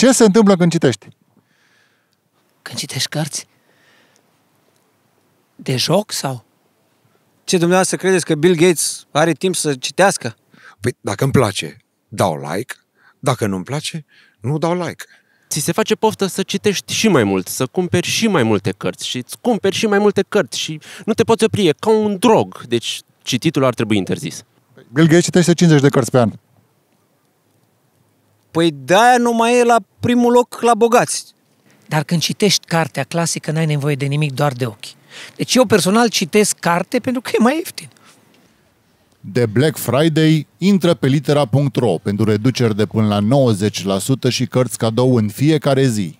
Ce se întâmplă când citești? Când citești cărți? De joc sau? Ce dumneavoastră credeți că Bill Gates are timp să citească? Păi dacă îmi place, dau like. Dacă nu-mi place, nu dau like. Ți se face poftă să citești și mai mult, să cumperi și mai multe cărți și îți cumperi și mai multe cărți și nu te poți opri, e ca un drog. Deci cititul ar trebui interzis. Bill Gates citește 50 de cărți pe an. Păi de-aia nu mai e la primul loc la bogați. Dar când citești cartea clasică, n-ai nevoie de nimic, doar de ochi. Deci eu personal citesc carte pentru că e mai ieftin. De Black Friday, intră pe litera.ro pentru reduceri de până la 90% și cărți cadou în fiecare zi.